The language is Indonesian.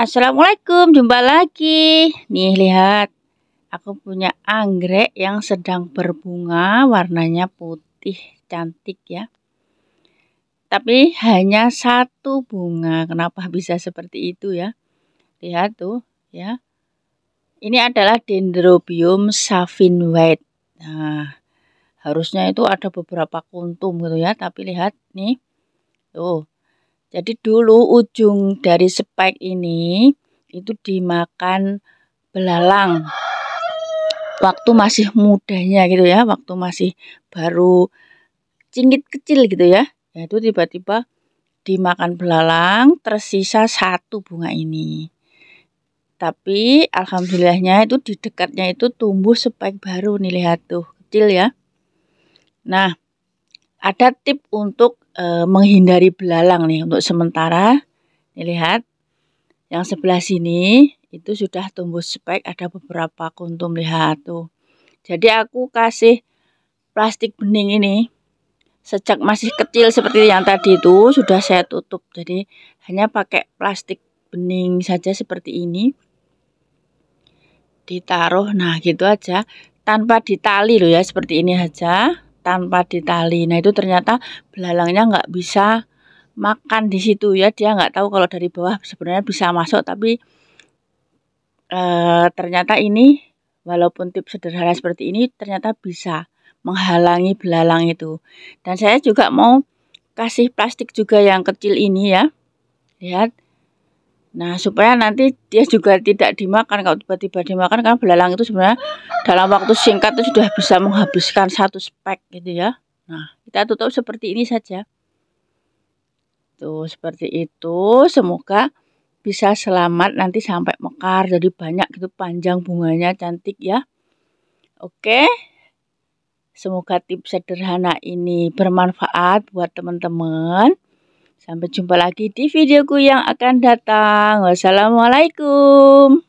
Assalamualaikum, jumpa lagi. Nih lihat, aku punya anggrek yang sedang berbunga, warnanya putih cantik ya. Tapi hanya satu bunga. Kenapa bisa seperti itu ya? Lihat tuh ya. Ini adalah Dendrobium Savin White. Nah, harusnya itu ada beberapa kuntum gitu ya, tapi lihat nih. Tuh, jadi dulu ujung dari spek ini itu dimakan belalang. Waktu masih mudanya gitu ya, waktu masih baru cingkit kecil gitu ya. Ya itu tiba-tiba dimakan belalang tersisa satu bunga ini. Tapi alhamdulillahnya itu di dekatnya itu tumbuh spek baru nih lihat tuh, kecil ya. Nah, ada tip untuk e, menghindari belalang nih untuk sementara. Nih lihat, yang sebelah sini itu sudah tumbuh spek ada beberapa kuntum lihat tuh. Jadi aku kasih plastik bening ini sejak masih kecil seperti yang tadi itu sudah saya tutup. Jadi hanya pakai plastik bening saja seperti ini. Ditaruh nah gitu aja tanpa ditali loh ya seperti ini aja tanpa ditali. Nah itu ternyata belalangnya nggak bisa makan di situ ya. Dia nggak tahu kalau dari bawah sebenarnya bisa masuk tapi e, ternyata ini walaupun tip sederhana seperti ini ternyata bisa menghalangi belalang itu. Dan saya juga mau kasih plastik juga yang kecil ini ya. Lihat Nah, supaya nanti dia juga tidak dimakan. Kalau tiba-tiba dimakan, kan belalang itu sebenarnya dalam waktu singkat itu sudah bisa menghabiskan satu spek gitu ya. Nah, kita tutup seperti ini saja. Tuh, seperti itu. Semoga bisa selamat nanti sampai mekar. Jadi banyak gitu panjang bunganya cantik ya. Oke. Semoga tips sederhana ini bermanfaat buat teman-teman. Sampai jumpa lagi di videoku yang akan datang. Wassalamualaikum.